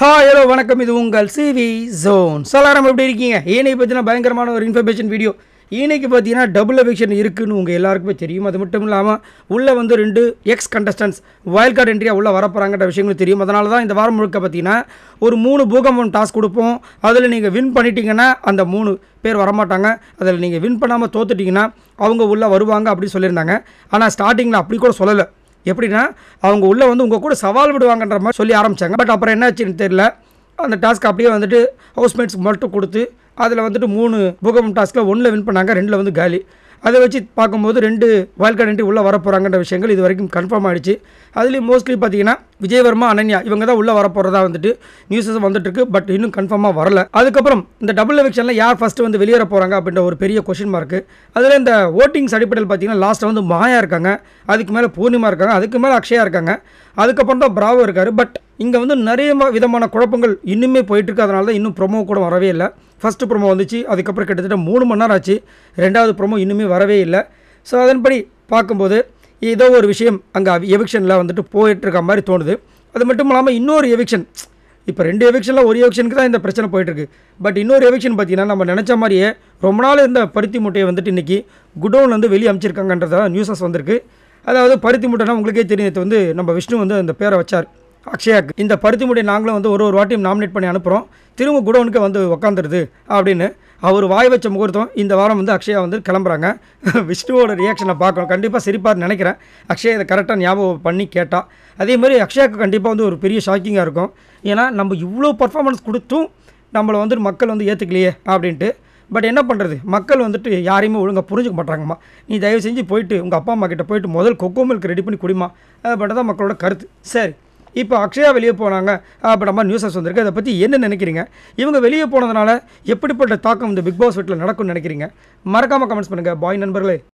hi hello வணக்கம் இது உங்கள் சிவி ஜோன் சலாரம் எப்படி இருக்கீங்க ஏனைக்கு பார்த்தீங்கன்னா பயங்கரமான ஒரு இன்ஃபர்மேஷன் வீடியோ ஏனைக்கு பார்த்தீங்கன்னா டபுள் எஃபெக்ஷன் இருக்குதுன்னு உங்கள் எல்லாருக்குமே தெரியும் அது மட்டும் இல்லாமல் உள்ளே வந்து ரெண்டு எக்ஸ் கண்டஸ்டன்ஸ் வயல் கார்டு என்ட்ரியாக உள்ளே வரப்போகிறாங்கிற விஷயங்களும் தெரியும் அதனால தான் இந்த வாரம் முழுக்க பார்த்தீங்கன்னா ஒரு மூணு பூகம்பம் டாஸ்க் கொடுப்போம் அதில் நீங்கள் வின் பண்ணிட்டீங்கன்னா அந்த மூணு பேர் வரமாட்டாங்க அதில் நீங்கள் வின் பண்ணாமல் தோத்துட்டிங்கன்னா அவங்க உள்ளே வருவாங்க அப்படின்னு சொல்லியிருந்தாங்க ஆனால் ஸ்டார்டிங்கில் அப்படி கூட சொல்லலை எப்படின்னா அவங்க உள்ளே வந்து உங்கள் கூட சவால் விடுவாங்கன்ற மாதிரி சொல்லி ஆரம்பித்தாங்க பட் அப்புறம் என்னாச்சுன்னு தெரியல அந்த டாஸ்க் அப்படியே வந்துட்டு ஹவுஸ்மேட்ஸ்க்கு மட்டும் கொடுத்து அதில் வந்துட்டு மூணு பூகம்பம் டாஸ்கில் ஒன்றில் வின் பண்ணாங்க ரெண்டில் வந்து காலி அதை வச்சு பார்க்கும்போது ரெண்டு வாழ்க்கை கார்டு உள்ளே வரப்போகிறாங்கன்ற விஷயங்கள் இது வரைக்கும் கன்ஃபார்ம் ஆகிடுச்சு அதுலேயும் மோஸ்ட்லி பார்த்தீங்கன்னா விஜயவர்மா அனன்யா இவங்க தான் உள்ளே வரப்போகிறதா வந்துட்டு நியூஸஸ் வந்துட்டுருக்கு பட் இன்னும் கன்ஃபார்மாக வரல அதுக்கப்புறம் இந்த டபுள் எலெக்ஷனில் யார் ஃபஸ்ட்டு வந்து வெளியேற போகிறாங்க அப்படின்ற ஒரு பெரிய கொஷின் மார்க்கு அதில் இந்த ஓட்டிங்ஸ் அடிப்படையில் பார்த்தீங்கன்னா லாஸ்ட்டில் வந்து மாயா இருக்காங்க அதுக்கு மேலே பூர்ணிமா இருக்காங்க அதுக்கு மேலே அக்ஷயா இருக்காங்க அதுக்கப்புறம் தான் பிராவோ இருக்கார் பட் இங்கே வந்து நிறைய விதமான குழப்பங்கள் இன்னுமே போயிட்டுருக்கு அதனால தான் இன்னும் ப்ரொமோ கூட வரவே இல்லை ஃபஸ்ட்டு ப்ரோமோ வந்துச்சு அதுக்கப்புறம் கிட்டத்தட்ட மூணு மணி நேரம் ஆச்சு ரெண்டாவது ப்ரோமோ இன்னுமே வரவே இல்லை ஸோ அதன்படி பார்க்கும்போது ஏதோ ஒரு விஷயம் அங்கே எவிக்ஷனில் வந்துட்டு போயிட்டுருக்க மாதிரி தோணுது அது மட்டும் இல்லாமல் இன்னொரு எவிக்ஷன் இப்போ ரெண்டு எவிக்ஷனில் ஒரு எவிக்ஷனுக்கு தான் இந்த பிரச்சனை போயிட்டுருக்கு பட் இன்னொரு எவிக்ஷன் பார்த்தீங்கன்னா நம்ம நினச்ச மாதிரியே ரொம்ப நாள் இருந்த பருத்தி முட்டையை வந்துட்டு இன்றைக்கி குடோன் வந்து வெளியே அமைச்சிருக்காங்கன்றதான் நியூஸஸ் வந்திருக்கு அதாவது பருத்தி முட்டைனா உங்களுக்கே தெரியும் வந்து நம்ம விஷ்ணு வந்து அந்த பேரை வச்சார் அக்ஷயாக்கு இந்த பருத்தி முடி நாங்களும் வந்து ஒரு ஒரு வாட்டியும் நாமினேட் பண்ணி அனுப்புகிறோம் திரும்ப குடோனுக்கு வந்து உக்காந்துருது அப்படின்னு அவர் வாய் வச்ச முகூர்த்தம் இந்த வாரம் வந்து அக்ஷயா வந்து கிளம்புறாங்க விஷ்ணுவோட ரியாக்ஷனை பார்க்கணும் கண்டிப்பாக சிரிப்பார் நினைக்கிறேன் அக்ஷயா இதை கரெக்டாக ஞாபகம் பண்ணி கேட்டால் அதே மாதிரி அக்ஷயாக்கு கண்டிப்பாக வந்து ஒரு பெரிய ஷாக்கிங்காக இருக்கும் ஏன்னா நம்ம இவ்வளோ பர்ஃபார்மன்ஸ் கொடுத்தும் நம்மளை வந்துட்டு மக்கள் வந்து ஏற்றுக்கலையே அப்படின்ட்டு பட் என்ன பண்ணுறது மக்கள் வந்துட்டு யாரையுமே ஒழுங்காக புரிஞ்சுக்க மாட்டாங்கம்மா நீ தயவு செஞ்சு போயிட்டு உங்கள் அப்பா அம்மா கிட்ட போயிட்டு முதல் கொக்கோ மில்க் ரெடி பண்ணி குடிமா அதை பட் தான் மக்களோட கருத்து சரி இப்போ அக்ஷயா வெளியே போனாங்க அப்படின்ற நியூஸஸ் வந்திருக்கு அதை பற்றி என்ன நினைக்கிறீங்க இவங்க வெளியே போனதுனால எப்படிப்பட்ட தாக்கம் இந்த பிக் பாஸ் வீட்டில் நடக்கும்னு நினைக்கிறீங்க மறக்காமல் கமெண்ட்ஸ் பண்ணுங்கள் பாய் நண்பர்களே